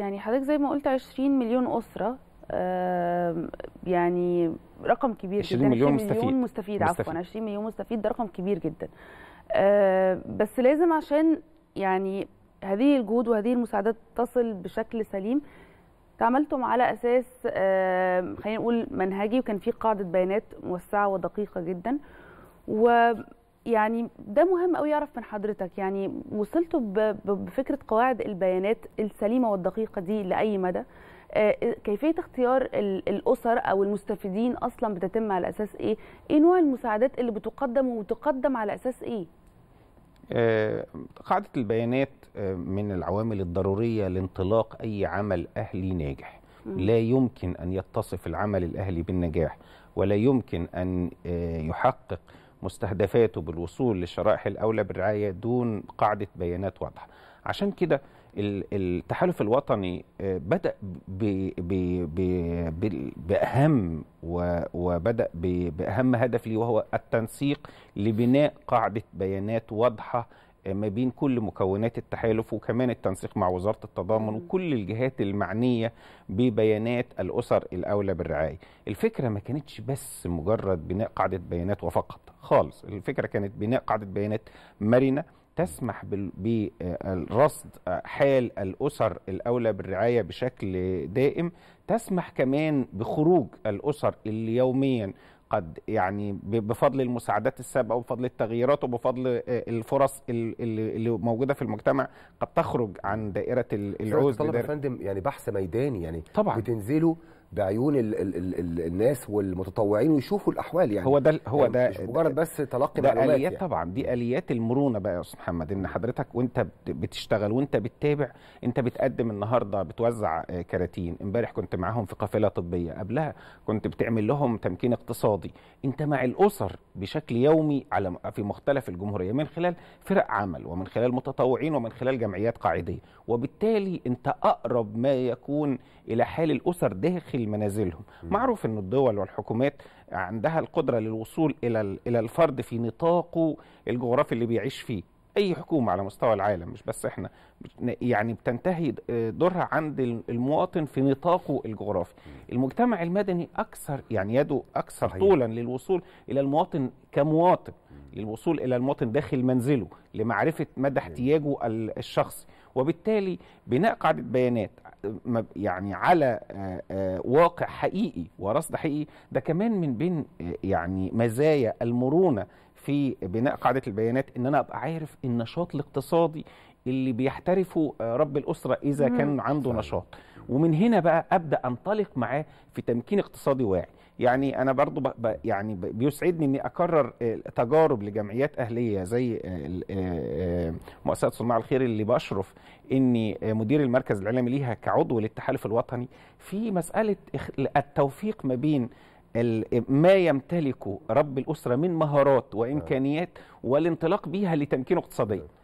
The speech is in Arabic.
يعني حضرتك زي ما قلت 20 مليون اسره يعني رقم كبير 20 جدا مليون 20 مليون مستفيد, مستفيد, مستفيد. عفوا 20 مليون مستفيد ده رقم كبير جدا آه، بس لازم عشان يعني هذه الجهود وهذه المساعدات تصل بشكل سليم تعاملتم على اساس خلينا نقول منهجي وكان في قاعده بيانات موسعه ودقيقه جدا و يعني ده مهم قوي يعرف من حضرتك يعني وصلتوا بفكره قواعد البيانات السليمه والدقيقه دي لاي مدى آه، كيفيه اختيار الاسر او المستفيدين اصلا بتتم على اساس ايه ايه نوع المساعدات اللي بتقدم وتقدم على اساس ايه آه، قاعده البيانات آه، من العوامل الضروريه لانطلاق اي عمل اهلي ناجح لا يمكن ان يتصف العمل الاهلي بالنجاح ولا يمكن ان يحقق مستهدفاته بالوصول للشرائح الأولى بالرعاية دون قاعدة بيانات واضحة عشان كده التحالف الوطني آه، بدأ بأهم وبدأ بأهم هدف لي وهو التنسيق لبناء قاعدة بيانات واضحة ما بين كل مكونات التحالف وكمان التنسيق مع وزاره التضامن وكل الجهات المعنيه ببيانات الاسر الاولى بالرعايه. الفكره ما كانتش بس مجرد بناء قاعده بيانات وفقط خالص، الفكره كانت بناء قاعده بيانات مرنه تسمح برصد حال الاسر الاولى بالرعايه بشكل دائم، تسمح كمان بخروج الاسر اللي يوميا قد يعني بفضل المساعدات السابقه وبفضل التغييرات وبفضل آه، الفرص اللي موجوده في المجتمع قد تخرج عن دائره العوز طبعا يا فندم يعني بحث ميداني يعني طبعا بتنزلوا بعيون الـ الـ الـ الناس والمتطوعين ويشوفوا الاحوال يعني هو ده هو يعني ده مش مجرد بس تلقي ده اليات يعني. طبعا دي اليات المرونه بقى يا استاذ محمد ان حضرتك وانت بتشتغل وانت بتتابع انت بتقدم النهارده بتوزع آه، كراتين امبارح كنت معاهم في قافله طبيه قبلها كنت بتعمل لهم تمكين اقتصادي انت مع الاسر بشكل يومي على في مختلف الجمهوريه من خلال فرق عمل ومن خلال متطوعين ومن خلال جمعيات قاعديه وبالتالي انت اقرب ما يكون الى حال الاسر داخل داخل منازلهم معروف ان الدول والحكومات عندها القدره للوصول الى الى الفرد في نطاقه الجغرافي اللي بيعيش فيه اي حكومه على مستوى العالم مش بس احنا يعني بتنتهي دورها عند المواطن في نطاقه الجغرافي المجتمع المدني اكثر يعني يده اكثر طولا للوصول الى المواطن كمواطن للوصول الى المواطن داخل منزله لمعرفه مدى احتياجه الشخصي وبالتالي بناء قاعده بيانات يعني على آه، آه، واقع حقيقي ورصد حقيقي ده كمان من بين آه، يعني مزايا المرونه في بناء قاعده البيانات ان انا ابقى عارف النشاط الاقتصادي اللي بيحترفه رب الاسره اذا كان عنده نشاط ومن هنا بقى ابدا انطلق معاه في تمكين اقتصادي واعي يعني انا برضو يعني بيسعدني اني اكرر آه، تجارب لجمعيات اهليه زي آه، آه، مؤسسه صناع الخير اللي بشرف اني مدير المركز الاعلامي ليها كعضو للتحالف الوطني في مساله التوفيق ما بين ما يمتلكه رب الاسره من مهارات وامكانيات والانطلاق بها لتمكينه اقتصاديا